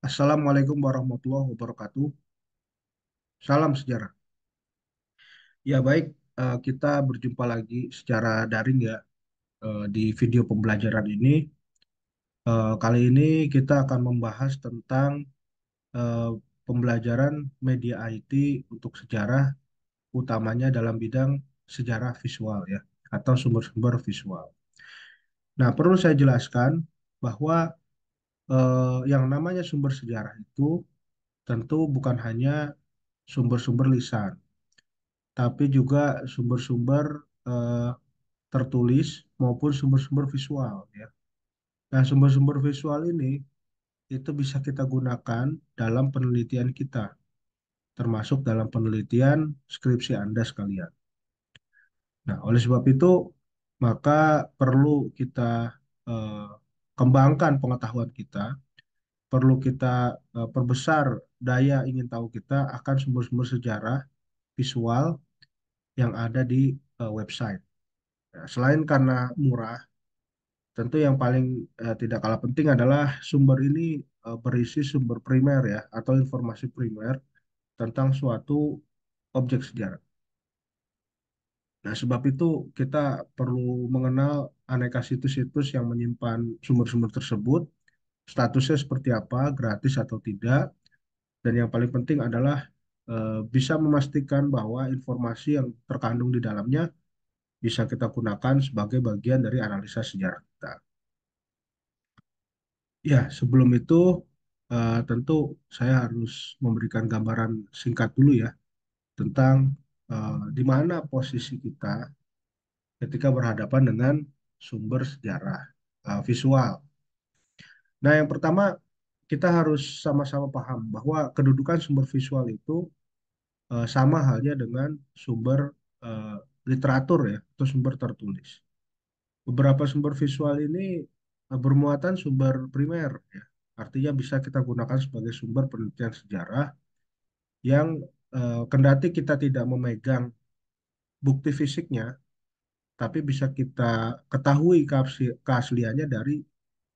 Assalamualaikum warahmatullahi wabarakatuh. Salam sejarah. Ya baik, eh, kita berjumpa lagi secara daring ya eh, di video pembelajaran ini. Eh, kali ini kita akan membahas tentang pembelajaran media IT untuk sejarah, utamanya dalam bidang sejarah visual ya, atau sumber-sumber visual. Nah, perlu saya jelaskan bahwa eh, yang namanya sumber sejarah itu tentu bukan hanya sumber-sumber lisan, tapi juga sumber-sumber eh, tertulis maupun sumber-sumber visual ya. Nah, sumber-sumber visual ini itu bisa kita gunakan dalam penelitian kita, termasuk dalam penelitian skripsi Anda sekalian. Nah, oleh sebab itu, maka perlu kita eh, kembangkan pengetahuan kita, perlu kita uh, perbesar daya ingin tahu kita akan sumber-sumber sejarah visual yang ada di uh, website. Nah, selain karena murah, tentu yang paling uh, tidak kalah penting adalah sumber ini uh, berisi sumber primer ya atau informasi primer tentang suatu objek sejarah. Nah, sebab itu kita perlu mengenal aneka situs-situs yang menyimpan sumber-sumber tersebut, statusnya seperti apa, gratis atau tidak, dan yang paling penting adalah e, bisa memastikan bahwa informasi yang terkandung di dalamnya bisa kita gunakan sebagai bagian dari analisa sejarah kita. Ya, sebelum itu e, tentu saya harus memberikan gambaran singkat dulu ya tentang Eh, di mana posisi kita ketika berhadapan dengan sumber sejarah eh, visual. Nah, yang pertama kita harus sama-sama paham bahwa kedudukan sumber visual itu eh, sama halnya dengan sumber literatur ya atau sumber tertulis. Beberapa sumber visual ini bermuatan sumber primer ya. Artinya bisa kita gunakan sebagai sumber penelitian sejarah yang uh, kendati kita tidak memegang bukti fisiknya, tapi bisa kita ketahui keasliannya dari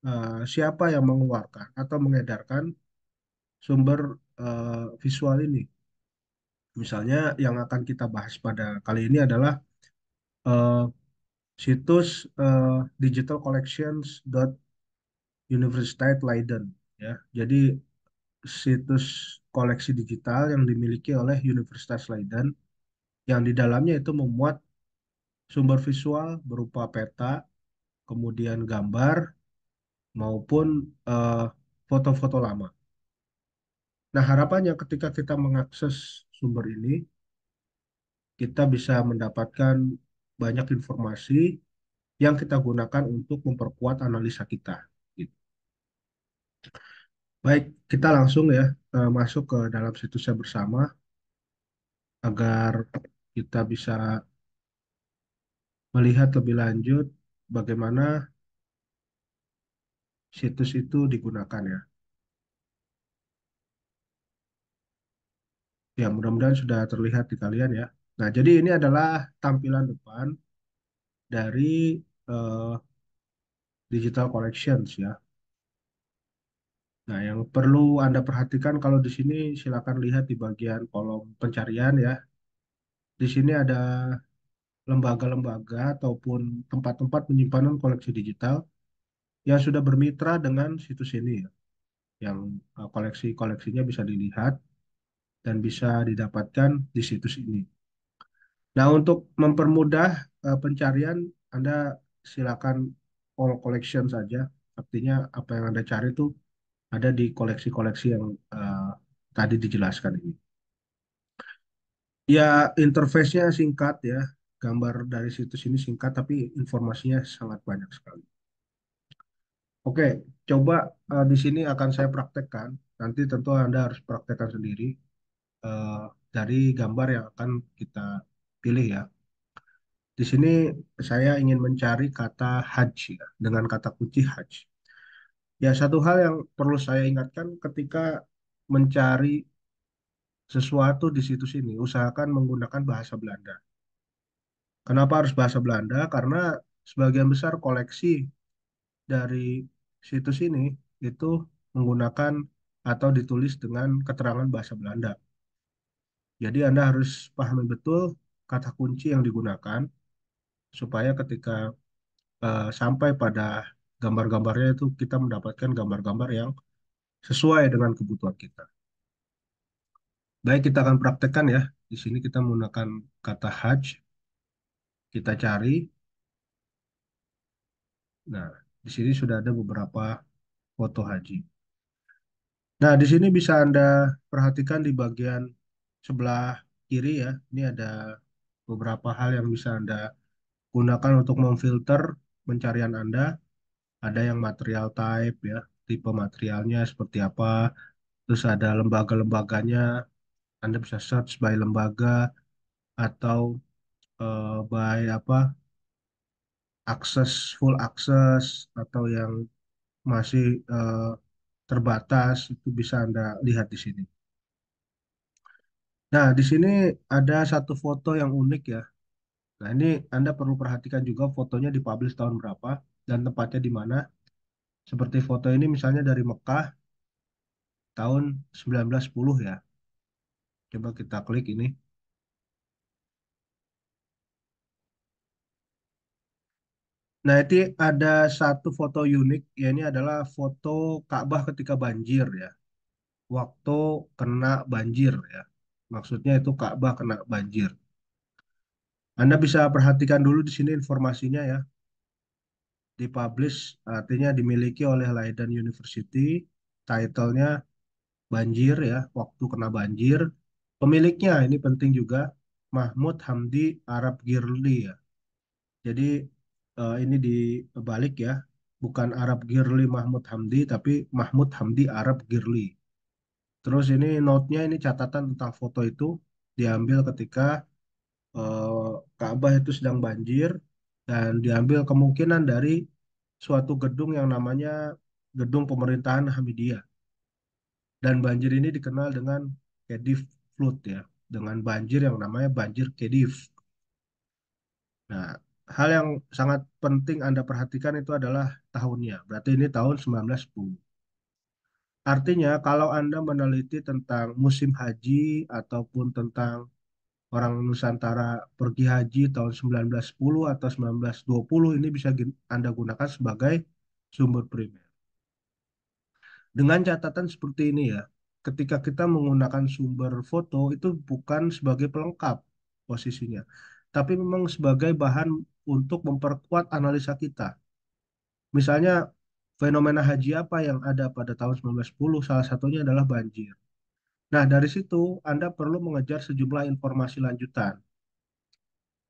uh, siapa yang mengeluarkan atau mengedarkan sumber uh, visual ini. Misalnya yang akan kita bahas pada kali ini adalah uh, situs uh, digitalcollections.universiteit Leiden ya. Jadi situs koleksi digital yang dimiliki oleh Universitas Leiden yang di dalamnya itu memuat sumber visual berupa peta, kemudian gambar maupun eh, foto-foto uh, lama. Nah, harapannya ketika kita mengakses sumber ini kita bisa mendapatkan banyak informasi yang kita gunakan untuk memperkuat analisa kita. Gitu. Baik, kita langsung ya eh, masuk ke dalam situsnya bersama agar kita bisa melihat lebih lanjut bagaimana situs itu digunakan ya. Ya, mudah-mudahan sudah terlihat di kalian ya. Nah, jadi ini adalah tampilan depan dari uh, digital collections ya. Nah, yang perlu Anda perhatikan kalau di sini silakan lihat di bagian kolom pencarian ya. Di sini ada lembaga-lembaga ataupun tempat-tempat penyimpanan koleksi digital yang sudah bermitra dengan situs ini ya. Yang eh, koleksi-koleksinya bisa dilihat dan bisa didapatkan di situs ini. Nah, untuk mempermudah eh, pencarian Anda silakan all collection saja. Artinya apa yang Anda cari itu ada di koleksi-koleksi yang uh, tadi dijelaskan ini. Ya, interface-nya singkat ya. Gambar dari situs ini singkat, tapi informasinya sangat banyak sekali. Oke, coba uh, di sini akan saya praktekkan. Nanti tentu Anda harus praktekkan sendiri uh, dari gambar yang akan kita pilih ya. Di sini saya ingin mencari kata haji ya, dengan kata kunci haji. Ya, satu hal yang perlu saya ingatkan ketika mencari sesuatu di situs ini, usahakan menggunakan bahasa Belanda. Kenapa harus bahasa Belanda? Karena sebagian besar koleksi dari situs ini itu menggunakan atau ditulis dengan keterangan bahasa Belanda. Jadi Anda harus pahami betul kata kunci yang digunakan supaya ketika uh, sampai pada gambar-gambarnya itu kita mendapatkan gambar-gambar yang sesuai dengan kebutuhan kita. Baik, kita akan praktekkan ya. Di sini kita menggunakan kata haj. Kita cari. Nah, di sini sudah ada beberapa foto haji. Nah, di sini bisa Anda perhatikan di bagian sebelah kiri ya. Ini ada beberapa hal yang bisa Anda gunakan untuk memfilter pencarian Anda ada yang material type ya tipe materialnya seperti apa terus ada lembaga-lembaganya Anda bisa search by lembaga atau uh, by apa akses full akses atau yang masih uh, terbatas itu bisa Anda lihat di sini. Nah, di sini ada satu foto yang unik ya. Nah, ini Anda perlu perhatikan juga fotonya dipublish tahun berapa dan tempatnya di mana. Seperti foto ini misalnya dari Mekah tahun 1910 ya. Coba kita klik ini. Nah, itu ada satu foto unik, ya ini adalah foto Ka'bah ketika banjir ya. Waktu kena banjir ya. Maksudnya itu Ka'bah kena banjir. Anda bisa perhatikan dulu di sini informasinya ya dipublish artinya dimiliki oleh Leiden University titlenya banjir ya waktu kena banjir pemiliknya ini penting juga Mahmud Hamdi Arab Girli ya jadi uh, ini dibalik ya bukan Arab Girli Mahmud Hamdi tapi Mahmud Hamdi Arab Girli terus ini note-nya ini catatan tentang foto itu diambil ketika uh, Ka'bah itu sedang banjir dan diambil kemungkinan dari suatu gedung yang namanya Gedung Pemerintahan Hamidiyah. Dan banjir ini dikenal dengan Kedif Flood ya, dengan banjir yang namanya banjir Kedif. Nah, hal yang sangat penting Anda perhatikan itu adalah tahunnya. Berarti ini tahun 1910. Artinya, kalau Anda meneliti tentang musim haji ataupun tentang orang Nusantara pergi haji tahun 1910 atau 1920 ini bisa Anda gunakan sebagai sumber primer. Dengan catatan seperti ini ya, ketika kita menggunakan sumber foto itu bukan sebagai pelengkap posisinya, tapi memang sebagai bahan untuk memperkuat analisa kita. Misalnya fenomena haji apa yang ada pada tahun 1910 salah satunya adalah banjir. Nah, dari situ Anda perlu mengejar sejumlah informasi lanjutan.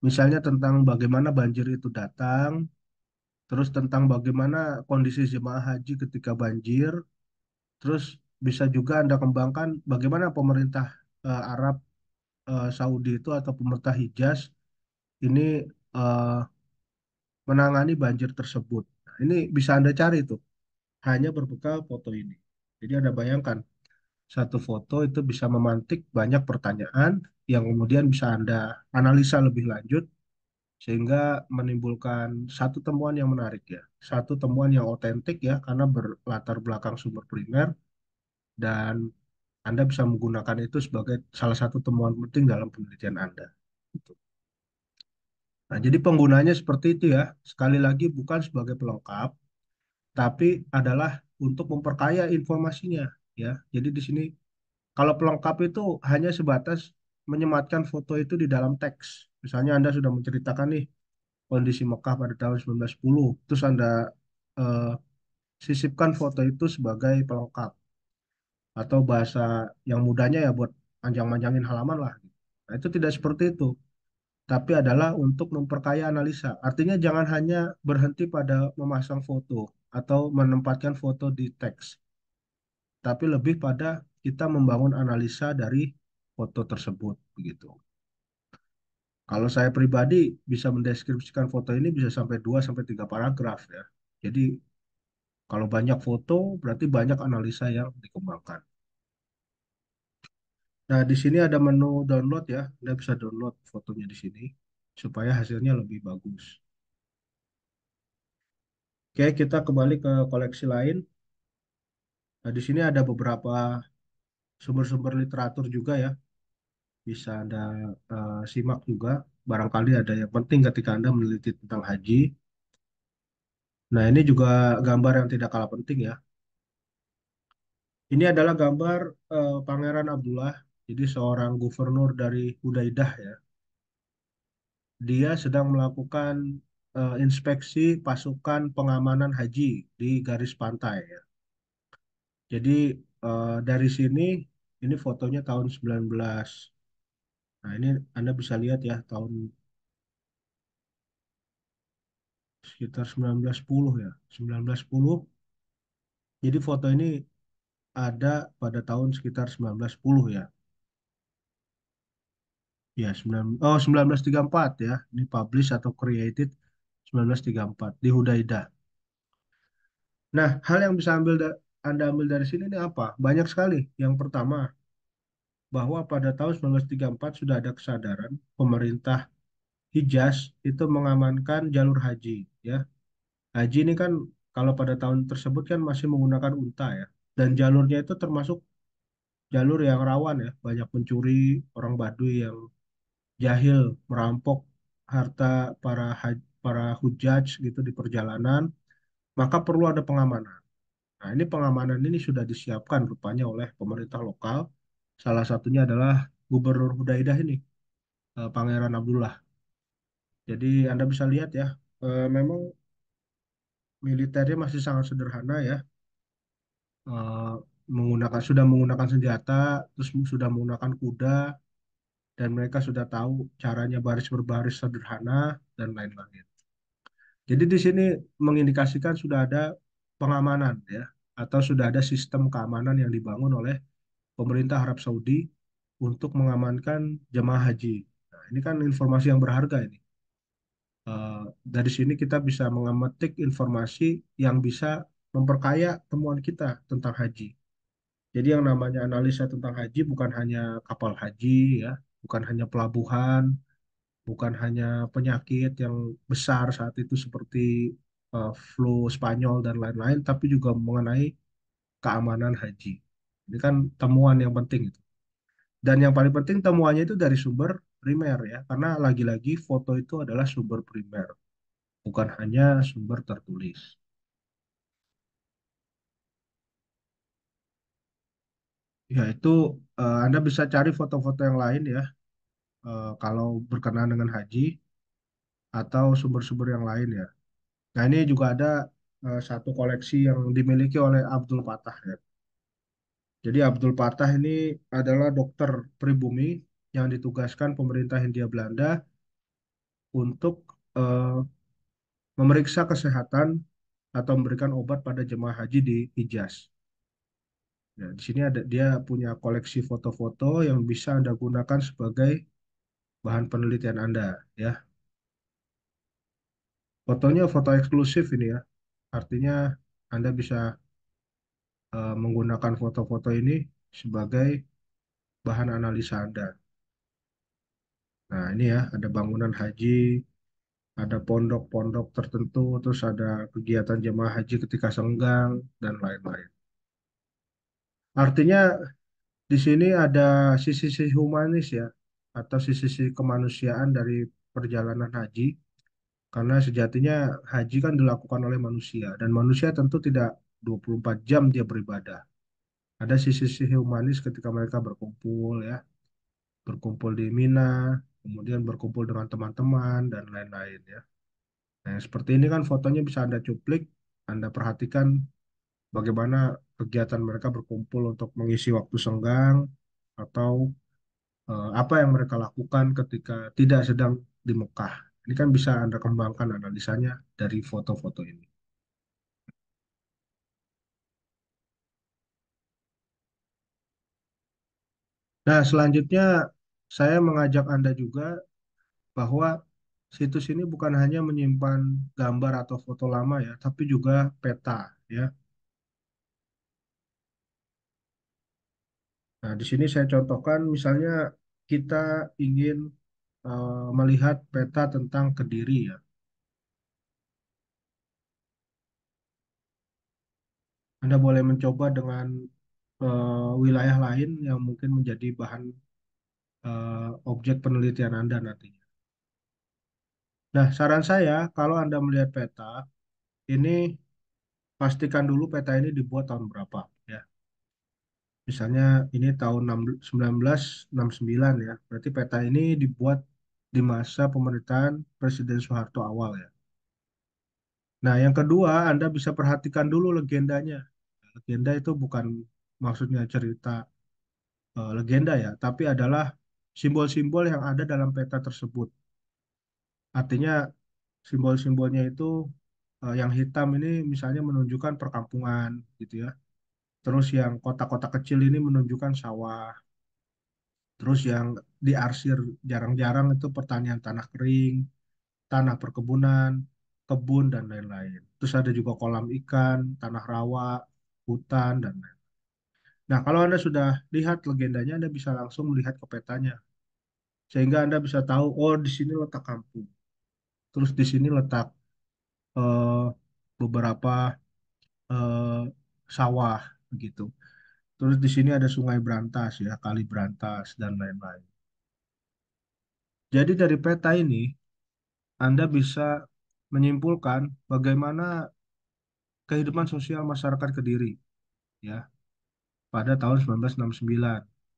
Misalnya tentang bagaimana banjir itu datang, terus tentang bagaimana kondisi jemaah haji ketika banjir, terus bisa juga Anda kembangkan bagaimana pemerintah uh, Arab uh, Saudi itu atau pemerintah Hijaz ini uh, menangani banjir tersebut. Nah, ini bisa Anda cari tuh, hanya berbekal foto ini. Jadi Anda bayangkan, satu foto itu bisa memantik banyak pertanyaan yang kemudian bisa Anda analisa lebih lanjut sehingga menimbulkan satu temuan yang menarik ya, satu temuan yang otentik ya karena berlatar belakang sumber primer dan Anda bisa menggunakan itu sebagai salah satu temuan penting dalam penelitian Anda. Gitu. Nah, jadi penggunanya seperti itu ya. Sekali lagi bukan sebagai pelengkap, tapi adalah untuk memperkaya informasinya ya. Jadi di sini kalau pelengkap itu hanya sebatas menyematkan foto itu di dalam teks. Misalnya Anda sudah menceritakan nih kondisi Mekah pada tahun 1910, terus Anda eh, sisipkan foto itu sebagai pelengkap atau bahasa yang mudahnya ya buat panjang-panjangin halaman lah. Nah, itu tidak seperti itu. Tapi adalah untuk memperkaya analisa. Artinya jangan hanya berhenti pada memasang foto atau menempatkan foto di teks tapi lebih pada kita membangun analisa dari foto tersebut begitu. Kalau saya pribadi bisa mendeskripsikan foto ini bisa sampai 2 sampai 3 paragraf ya. Jadi kalau banyak foto berarti banyak analisa yang dikembangkan. Nah, di sini ada menu download ya. Anda bisa download fotonya di sini supaya hasilnya lebih bagus. Oke, kita kembali ke koleksi lain. Nah, di sini ada beberapa sumber-sumber literatur juga ya. Bisa Anda uh, simak juga. Barangkali ada yang penting ketika Anda meneliti tentang haji. Nah, ini juga gambar yang tidak kalah penting ya. Ini adalah gambar uh, Pangeran Abdullah, jadi seorang gubernur dari Hudaidah ya. Dia sedang melakukan uh, inspeksi pasukan pengamanan haji di garis pantai ya. Jadi uh, dari sini ini fotonya tahun 19. Nah, ini Anda bisa lihat ya tahun sekitar 1910 ya, 1910. Jadi foto ini ada pada tahun sekitar 1910 ya. Ya, 19 oh 1934 ya. Ini publish atau created 1934 di Hudaida. Nah, hal yang bisa ambil anda ambil dari sini ini apa? Banyak sekali. Yang pertama, bahwa pada tahun 1934 sudah ada kesadaran pemerintah Hijaz itu mengamankan jalur haji, ya. Haji ini kan kalau pada tahun tersebut kan masih menggunakan unta ya, dan jalurnya itu termasuk jalur yang rawan ya, banyak pencuri, orang badui yang jahil merampok harta para haji, para hujaj gitu di perjalanan, maka perlu ada pengamanan. Nah, ini pengamanan ini sudah disiapkan rupanya oleh pemerintah lokal. Salah satunya adalah Gubernur Hudaidah ini, eh, Pangeran Abdullah. Jadi Anda bisa lihat ya, eh, memang militernya masih sangat sederhana ya. Eh, menggunakan sudah menggunakan senjata, terus sudah menggunakan kuda, dan mereka sudah tahu caranya baris berbaris sederhana dan lain-lain. Jadi di sini mengindikasikan sudah ada pengamanan ya atau sudah ada sistem keamanan yang dibangun oleh pemerintah Arab Saudi untuk mengamankan jemaah haji. Nah, ini kan informasi yang berharga ini. Uh, dari sini kita bisa mengamatik informasi yang bisa memperkaya temuan kita tentang haji. Jadi yang namanya analisa tentang haji bukan hanya kapal haji ya, bukan hanya pelabuhan, bukan hanya penyakit yang besar saat itu seperti uh, flu Spanyol dan lain-lain, tapi juga mengenai keamanan haji. Ini kan temuan yang penting itu. Dan yang paling penting temuannya itu dari sumber primer ya, karena lagi-lagi foto itu adalah sumber primer, bukan hanya sumber tertulis. Yaitu uh, eh, Anda bisa cari foto-foto yang lain ya, uh, kalau berkenaan dengan haji atau sumber-sumber yang lain ya. Nah, ini juga ada uh, satu koleksi yang dimiliki oleh Abdul Fatah. Ya. Jadi Abdul Fatah ini adalah dokter pribumi yang ditugaskan pemerintah Hindia Belanda untuk uh, memeriksa kesehatan atau memberikan obat pada jemaah haji di Hijaz. Nah, di sini ada dia punya koleksi foto-foto yang bisa Anda gunakan sebagai bahan penelitian Anda ya. Fotonya foto eksklusif ini ya. Artinya Anda bisa uh, menggunakan foto-foto ini sebagai bahan analisa Anda. Nah, ini ya, ada bangunan haji, ada pondok-pondok tertentu, terus ada kegiatan jemaah haji ketika senggang, dan lain-lain. Artinya, di sini ada sisi-sisi humanis ya, atau sisi-sisi kemanusiaan dari perjalanan haji karena sejatinya haji kan dilakukan oleh manusia dan manusia tentu tidak 24 jam dia beribadah. Ada sisi-sisi humanis ketika mereka berkumpul ya. Berkumpul di Mina, kemudian berkumpul dengan teman-teman dan lain-lain ya. Nah, seperti ini kan fotonya bisa Anda cuplik, Anda perhatikan bagaimana kegiatan mereka berkumpul untuk mengisi waktu senggang atau eh, apa yang mereka lakukan ketika tidak sedang di Mekah ini kan bisa Anda kembangkan analisanya dari foto-foto ini. Nah, selanjutnya saya mengajak Anda juga bahwa situs ini bukan hanya menyimpan gambar atau foto lama ya, tapi juga peta ya. Nah, di sini saya contohkan misalnya kita ingin Eh, melihat peta tentang Kediri ya. Anda boleh mencoba dengan uh, wilayah lain yang mungkin menjadi bahan uh, objek penelitian Anda nantinya. Nah, saran saya kalau Anda melihat peta, ini pastikan dulu peta ini dibuat tahun berapa ya. Misalnya ini tahun 1969 ya, berarti peta ini dibuat di masa pemerintahan Presiden Soeharto awal ya. Nah, yang kedua, Anda bisa perhatikan dulu legendanya. Legenda itu bukan maksudnya cerita uh, legenda ya, tapi adalah simbol-simbol yang ada dalam peta tersebut. Artinya simbol-simbolnya itu uh, yang hitam ini misalnya menunjukkan perkampungan gitu ya. Terus yang kota-kota kecil ini menunjukkan sawah Terus yang diarsir jarang-jarang itu pertanian tanah kering, tanah perkebunan, kebun dan lain-lain. Terus ada juga kolam ikan, tanah rawa, hutan dan lain-lain. Nah, kalau Anda sudah lihat legendanya, Anda bisa langsung melihat ke petanya. Sehingga Anda bisa tahu, oh di sini letak kampung. Terus di sini letak eh, beberapa eh, sawah begitu. Terus di sini ada Sungai Brantas ya, Kali Brantas dan lain-lain. Jadi dari peta ini Anda bisa menyimpulkan bagaimana kehidupan sosial masyarakat Kediri ya pada tahun 1969.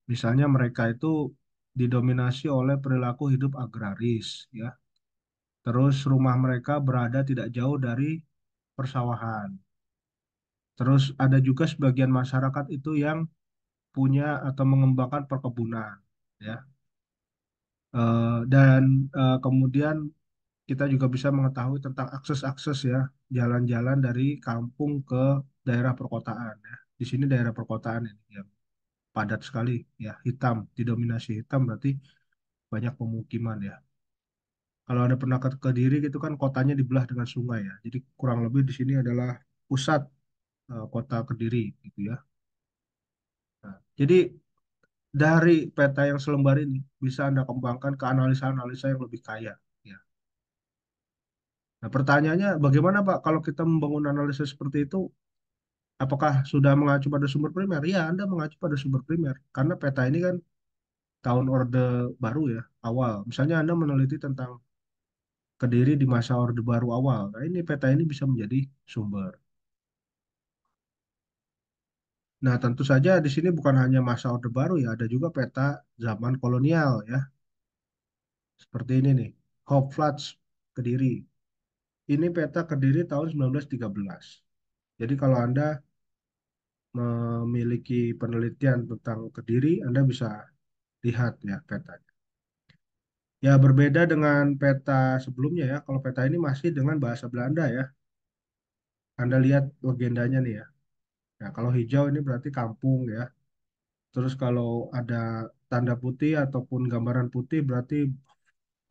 Misalnya mereka itu didominasi oleh perilaku hidup agraris ya. Terus rumah mereka berada tidak jauh dari persawahan Terus ada juga sebagian masyarakat itu yang punya atau mengembangkan perkebunan, ya. Eh, dan eh, kemudian kita juga bisa mengetahui tentang akses-akses ya, jalan-jalan dari kampung ke daerah perkotaan ya. Di sini daerah perkotaan ini yang padat sekali ya, hitam, didominasi hitam berarti banyak pemukiman ya. Kalau ada pernah ke Kediri gitu kan kotanya dibelah dengan sungai ya. Jadi kurang lebih di sini adalah pusat Eh, kota Kediri gitu ya. Nah, jadi dari peta yang selembar ini bisa Anda kembangkan ke analisa-analisa yang lebih kaya. Ya. Nah, pertanyaannya bagaimana Pak kalau kita membangun analisa seperti itu apakah sudah mengacu pada sumber primer? Ya, Anda mengacu pada sumber primer karena peta ini kan tahun Orde Baru ya, awal. Misalnya Anda meneliti tentang Kediri di masa Orde Baru awal. Nah, ini peta ini bisa menjadi sumber. Nah, tentu saja di sini bukan hanya masa Orde Baru ya, ada juga peta zaman kolonial ya. Seperti ini nih, Flats Kediri. Ini peta Kediri tahun 1913. Jadi kalau Anda memiliki penelitian tentang Kediri, Anda bisa lihat ya petanya. Ya, berbeda dengan peta sebelumnya ya. Kalau peta ini masih dengan bahasa Belanda ya. Anda lihat legendanya nih ya. Ya, kalau hijau ini berarti kampung ya. Terus kalau ada tanda putih ataupun gambaran putih berarti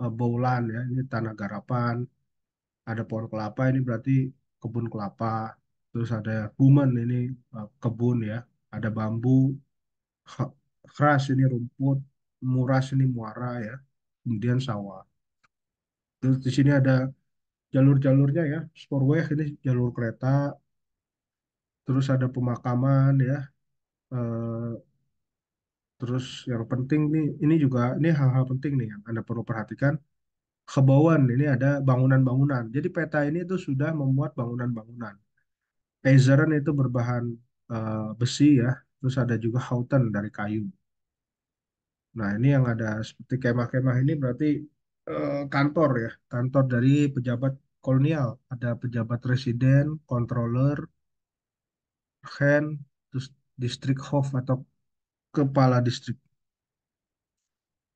uh, baulan ya, ini tanah garapan. Ada pohon kelapa ini berarti kebun kelapa. Terus ada kuman ini uh, kebun ya. Ada bambu, keras ini rumput, muras ini muara ya. Kemudian sawah. Terus di sini ada jalur-jalurnya ya. Sporway ini jalur kereta, terus ada pemakaman ya eh, terus yang penting nih ini juga ini hal-hal penting nih yang Anda perlu perhatikan Kebauan ini ada bangunan-bangunan jadi peta ini itu sudah memuat bangunan-bangunan Ezeran itu berbahan eh, besi ya terus ada juga houten dari kayu nah ini yang ada seperti kemah-kemah ini berarti eh, kantor ya kantor dari pejabat kolonial ada pejabat residen controller Hen, terus distrik Hof atau kepala distrik.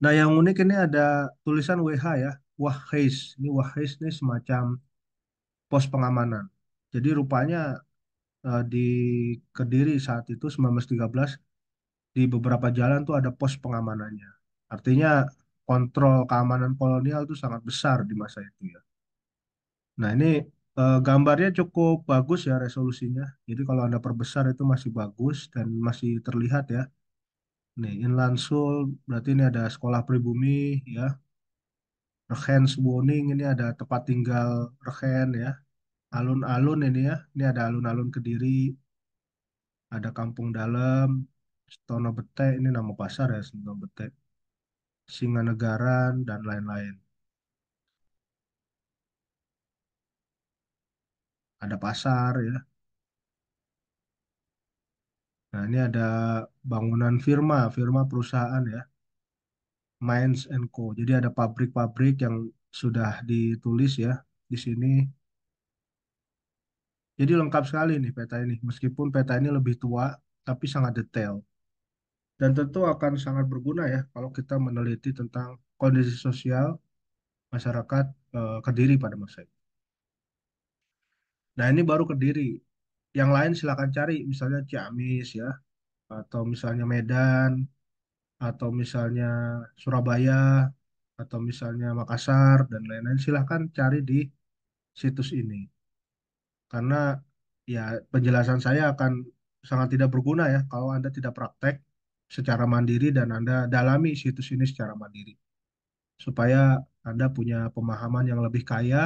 Nah, yang unik ini ada tulisan WH ya, Wahheis. Ini Wahheis ini semacam pos pengamanan. Jadi rupanya uh, di Kediri saat itu 1913 di beberapa jalan tuh ada pos pengamanannya. Artinya kontrol keamanan kolonial itu sangat besar di masa itu ya. Nah, ini Eh, gambarnya cukup bagus ya resolusinya. Jadi kalau Anda perbesar itu masih bagus dan masih terlihat ya. Nih, Inlansul berarti ini ada sekolah pribumi ya. Rehens Woning ini ada tempat tinggal Rehen ya. Alun-alun ini ya. Ini ada alun-alun Kediri. Ada Kampung Dalam. Stono Bete ini nama pasar ya Stono Bete. Singanegaran dan lain-lain. ada pasar ya. Nah, ini ada bangunan firma, firma perusahaan ya, Mines and Co. Jadi ada pabrik-pabrik yang sudah ditulis ya di sini. Jadi lengkap sekali nih peta ini, meskipun peta ini lebih tua, tapi sangat detail. Dan tentu akan sangat berguna ya kalau kita meneliti tentang kondisi sosial masyarakat eh, Kediri pada masa itu. Nah, ini baru Kediri. Yang lain silakan cari, misalnya Ciamis ya, atau misalnya Medan, atau misalnya Surabaya, atau misalnya Makassar dan lain-lain. silakan cari di situs ini. Karena ya penjelasan saya akan sangat tidak berguna ya kalau Anda tidak praktek secara mandiri dan Anda dalami situs ini secara mandiri. Supaya Anda punya pemahaman yang lebih kaya,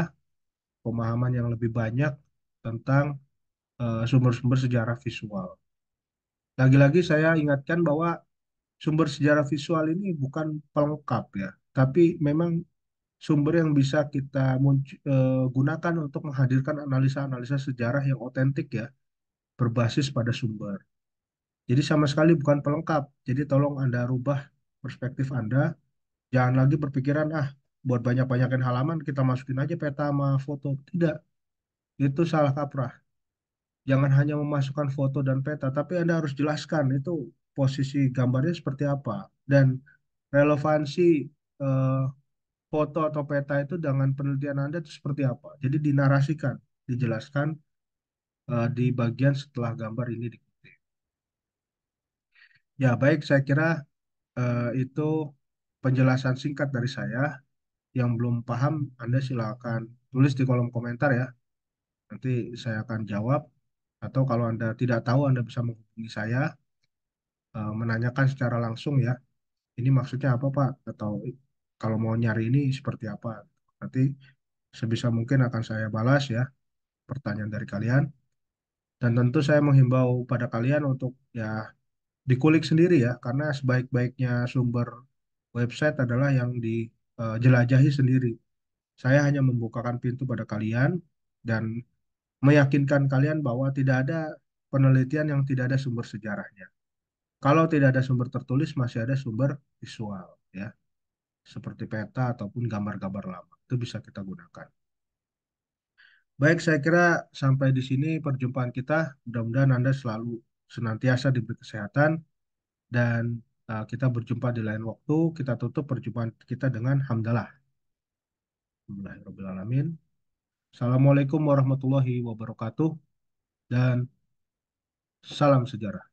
pemahaman yang lebih banyak tentang eh, sumber-sumber sejarah visual. Lagi-lagi saya ingatkan bahwa sumber sejarah visual ini bukan pelengkap ya, tapi memang sumber yang bisa kita eh, gunakan untuk menghadirkan analisa-analisa sejarah yang otentik ya, berbasis pada sumber. Jadi sama sekali bukan pelengkap. Jadi tolong Anda rubah perspektif Anda. Jangan lagi berpikiran, ah buat banyak-banyakin halaman kita masukin aja peta sama foto. Tidak itu salah kaprah. Jangan hanya memasukkan foto dan peta, tapi Anda harus jelaskan itu posisi gambarnya seperti apa dan relevansi eh, foto atau peta itu dengan penelitian Anda itu seperti apa. Jadi dinarasikan, dijelaskan eh, di bagian setelah gambar ini dikutip. Ya, baik saya kira eh, itu penjelasan singkat dari saya. Yang belum paham Anda silakan tulis di kolom komentar ya. Nanti saya akan jawab. Atau kalau Anda tidak tahu, Anda bisa menghubungi saya, eh, menanyakan secara langsung ya. Ini maksudnya apa, Pak? Atau kalau mau nyari ini seperti apa? Nanti sebisa mungkin akan saya balas ya pertanyaan dari kalian. Dan tentu saya menghimbau pada kalian untuk ya dikulik sendiri ya, karena sebaik-baiknya sumber website adalah yang dijelajahi eh, sendiri. Saya hanya membukakan pintu pada kalian dan meyakinkan kalian bahwa tidak ada penelitian yang tidak ada sumber sejarahnya. Kalau tidak ada sumber tertulis, masih ada sumber visual, ya, seperti peta ataupun gambar-gambar lama. Itu bisa kita gunakan. Baik, saya kira sampai di sini perjumpaan kita. Mudah-mudahan Anda selalu senantiasa diberi kesehatan dan uh, kita berjumpa di lain waktu. Kita tutup perjumpaan kita dengan hamdalah. Alhamdulillahirrahmanirrahim. Assalamualaikum warahmatullahi wabarakatuh dan salam sejarah.